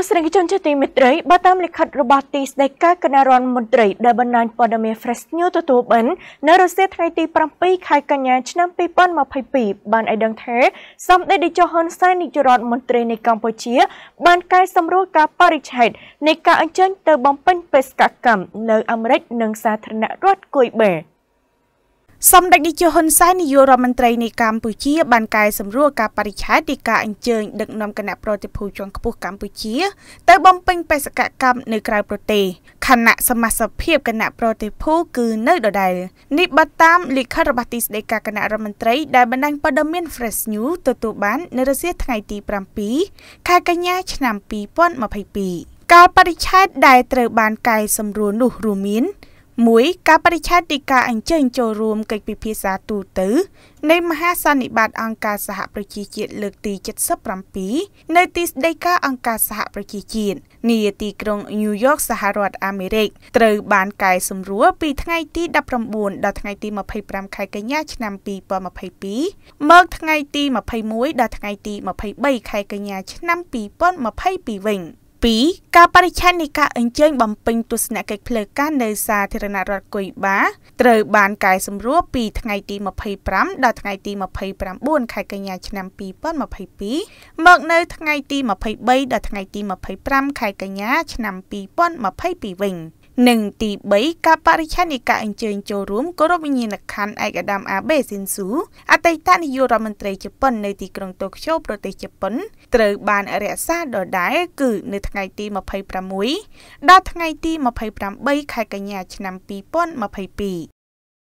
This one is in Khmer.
លោកស្រីជនជាទីមេត្រីបើតាមលិខិតរបស់ទីស្តីការគណៈរដ្ឋមន្ត្រីដែលបណ្ដាញព័ត៌មាន Fresh News ទទួលបាននៅរសៀលថ្ងៃទី7ខែកញ្ញាឆ្នាំ2022បានឲ្យដឹងថាសម្ដេចតេជោហ៊ុនសែននាយករដ្ឋមន្ត្រីនៃកម្ពុជាបានកែសម្រួលការបរិច្ឆេទនៃការអញ្ជើញទៅបំពេញបេសកកម្មនៅអាមេរិកនិងសាធារណរដ្ឋគុយបេសម្ដេចនាយកហ៊ុនសែននាយករដ្ឋមន្ត្រីនៃកម្ពុជាបានកែសម្រួលការបរិច្ឆេទទីការអញ្ជើញដឹកនាំគណៈប្រតិភូជាន់ខ្ពស់កម្ពុជាទៅបំពេញបេសកកម្មនៅក្រៅប្រទេសខណៈសមាជិកភាពគណៈប្រតិភូគឺនៅដដែលនេះបើតាមលិខិតរបស់ទីស្តីការគណៈរដ្ឋមន្ត្រីដែលបណ្ដាញព័ត៌មាន Fresh News ទទួលបាននៅរសៀលថ្ងៃទី7ខែកញ្ញាឆ្នាំ2022ការបរិច្ឆេទដែលត្រូវបានកែសម្រួលនោះរួមមាន1ការបរិច្ឆេទទីការអញ្ជើញចូលរួម កិច្ចពិភាក្សាទូទៅនៃមហាសន្និបាតអង្គការសហប្រជាជាតិលើកទី77នៅទីស្តីការអង្គការសហប្រជាជាតិនាទីក្រុងញូវយ៉កសហរដ្ឋអាមេរិកត្រូវបានកែសម្រួលពីថ្ងៃទី19ដល់ថ្ងៃទី25ខែកញ្ញាឆ្នាំ2022មកថ្ងៃ ទី21ដល់ថ្ងៃ ទី23ខែកញ្ញាឆ្នាំ2022វិញ។2ការបរិច្ឆេទនៃការអញ្ជើញបំពេញទស្សនកិច្ចផ្លូវការនៅសាធារណរដ្ឋគុយបាត្រូវបានកែសម្រួលពីថ្ងៃទី25ដល់ថ្ងៃទី29ខែកញ្ញាឆ្នាំ2022មកនៅថ្ងៃទី23ដល់ថ្ងៃ ទី25ខែកញ្ញាឆ្នាំ2022វិញ។និងទី3ការបរិច្ឆេទនៃការអញ្ជើញចូលរួមគោរពវិញ្ញាណក្ខន្ធឯកឧត្តមអាបេស៊ីនស៊ូអតីតនាយករដ្ឋមន្ត្រីជប៉ុននៅទីក្រុងតូក្យូប្រទេសជប៉ុនត្រូវបានរក្សាដដែលគឺនៅថ្ងៃទី26ដល់ថ្ងៃទី28ខែកញ្ញាឆ្នាំ2022